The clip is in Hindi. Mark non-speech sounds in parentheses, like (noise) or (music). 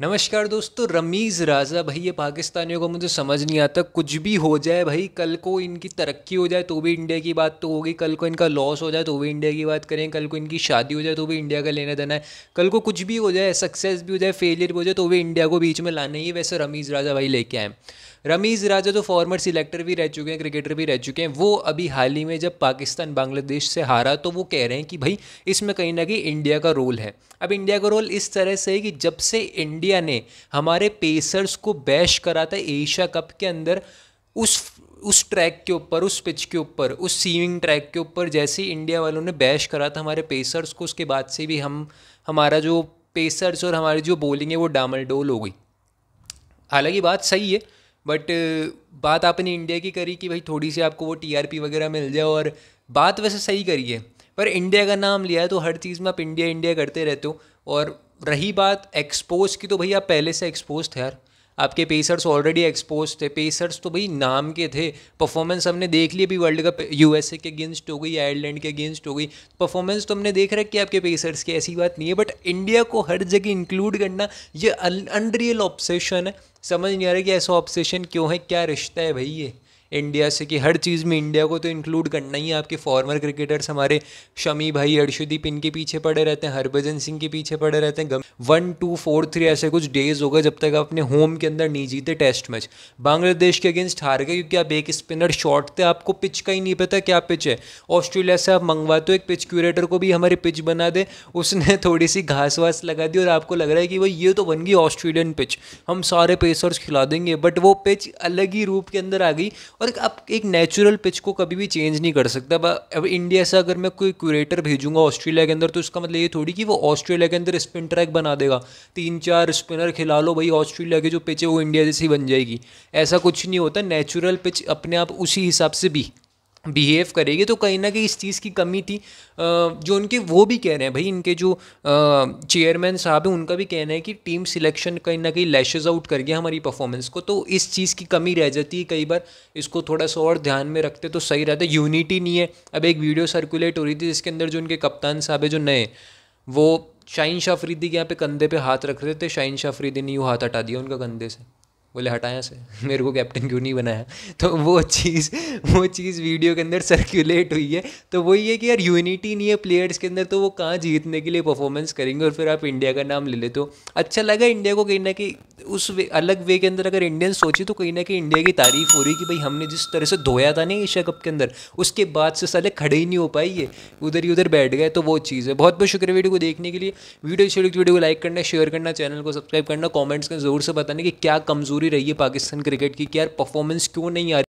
नमस्कार दोस्तों रमीज़ राजा भाई ये पाकिस्तानियों को मुझे समझ नहीं आता कुछ भी हो जाए भाई कल को इनकी तरक्की हो जाए तो भी इंडिया की बात तो होगी कल को इनका लॉस हो जाए तो भी इंडिया की बात करें कल को इनकी शादी हो जाए तो भी इंडिया का लेना देना है कल को कुछ भी हो जाए सक्सेस भी हो जाए फेलियर भी हो जाए तो भी इंडिया को बीच में लाना ही है वैसे रमीज़ राजा भाई लेके आए रमीज़ राजा तो फॉर्मर सिलेक्टर भी रह चुके हैं क्रिकेटर भी रह चुके हैं वो अभी हाल ही में जब पाकिस्तान बांग्लादेश से हारा तो वो कह रहे हैं कि भाई इसमें कहीं ना कहीं इंडिया का रोल है अब इंडिया का रोल इस तरह से है कि जब से इंडिया इंडिया ने हमारे पेसर्स को बैश करा था एशिया कप के अंदर उस उस ट्रैक के ऊपर उस पिच के ऊपर उस सीविंग ट्रैक के ऊपर जैसे ही इंडिया वालों ने बैश करा था हमारे पेसर्स को उसके बाद से भी हम हमारा जो पेसर्स और हमारी जो बॉलिंग है वो डामल डोल हो गई हालांकि बात सही है बट बात आपने इंडिया की करी कि भाई थोड़ी सी आपको वो टीआरपी वगैरह मिल जाए और बात वैसे सही करी है पर इंडिया का नाम लिया है तो हर चीज़ में आप इंडिया इंडिया करते रहते हो और रही बात एक्सपोज की तो भैया पहले से एक्सपोज थे यार आपके पेसर्स ऑलरेडी एक्सपोज थे पेसर्स तो भाई नाम के थे परफॉर्मेंस हमने देख ली अभी वर्ल्ड कप यूएसए के अगेंस्ट हो गई आयरलैंड के अगेंस्ट हो गई परफॉर्मेंस तो हमने देख रखी है आपके पेसर्स की ऐसी बात नहीं है बट इंडिया को हर जगह इंक्लूड करना ये अनरियल ऑब्सेशन है समझ नहीं आ रहा कि ऐसा ऑब्सेशन क्यों है क्या रिश्ता है भाई ये इंडिया से कि हर चीज़ में इंडिया को तो इंक्लूड करना ही है आपके फॉर्मर क्रिकेटर्स हमारे शमी भाई अर्शदीप इनके पीछे पड़े रहते हैं हरभजन सिंह के पीछे पड़े रहते हैं वन टू फोर थ्री ऐसे कुछ डेज होगा जब तक आप अपने होम के अंदर नहीं जीते टेस्ट मैच बांग्लादेश के अगेंस्ट हार गए क्योंकि आप एक स्पिनर शॉट थे आपको पिच का ही नहीं पता क्या पिच है ऑस्ट्रेलिया से आप मंगवाते हो एक पिच क्यूरेटर को भी हमारी पिच बना दे उसने (laughs) थोड़ी सी घास वास लगा दी और आपको लग रहा है कि भाई ये तो बन गई ऑस्ट्रेलियन पिच हम सारे पेसर्स खिला देंगे बट वो पिच अलग ही रूप के अंदर आ गई और और आप एक नेचुरल पिच को कभी भी चेंज नहीं कर सकता अब इंडिया से अगर मैं कोई क्यूरेटर भेजूंगा ऑस्ट्रेलिया के अंदर तो इसका मतलब ये थोड़ी कि वो ऑस्ट्रेलिया के अंदर स्पिन ट्रैक बना देगा तीन चार स्पिनर खिला लो भाई ऑस्ट्रेलिया के जो पिच है वो इंडिया जैसी बन जाएगी ऐसा कुछ नहीं होता नेचुरल पिच अपने आप उसी हिसाब से भी बिहेव करेगी तो कहीं ना कहीं इस चीज़ की कमी थी जो उनके वो भी कह रहे हैं भाई इनके जो चेयरमैन साहब हैं उनका भी कहना है कि टीम सिलेक्शन कहीं ना कहीं लैशेज आउट कर गया हमारी परफॉर्मेंस को तो इस चीज़ की कमी रह जाती है कई बार इसको थोड़ा सा और ध्यान में रखते तो सही रहता है यूनिटी नहीं है अब एक वीडियो सर्कुलेट हो रही थी जिसके अंदर जो उनके कप्तान साहब है जो नए वो शाइन शाफरीदी के यहाँ पे कंधे पे हाथ रख रहे थे शाइन शाफरीदी ने यूँ हाथ हटा दिया उनका कंधे से बोले हटाया से (laughs) मेरे को कैप्टन क्यों नहीं बनाया (laughs) तो वो चीज़ वो चीज़ वीडियो के अंदर सर्क्यूलेट हुई है तो वही है कि यार यूनिटी नहीं है प्लेयर्स के अंदर तो वो कहाँ जीतने के लिए परफॉर्मेंस करेंगे और फिर आप इंडिया का नाम ले लेते हो अच्छा लगा इंडिया को कहीं ना कहीं उस वे अलग वे के अंदर अगर इंडियन सोचे तो कहीं ना कहीं इंडिया की तारीफ हो रही कि भाई हमने जिस तरह से धोया था ना एशिया कप के अंदर उसके बाद से साले खड़े ही नहीं हो पाई ये उधर ही उधर बैठ गए तो वो चीज़ है बहुत बहुत शुक्रिया वीडियो को देखने के लिए वीडियो अच्छी लगी वीडियो तो को लाइक करना शेयर करना चैनल को सब्सक्राइब करना कॉमेंट्स में ज़रूर से बताने कि क्या कमज़ोरी जरूरी रही है पाकिस्तान क्रिकेट की कि यार परफॉर्मेंस क्यों नहीं आ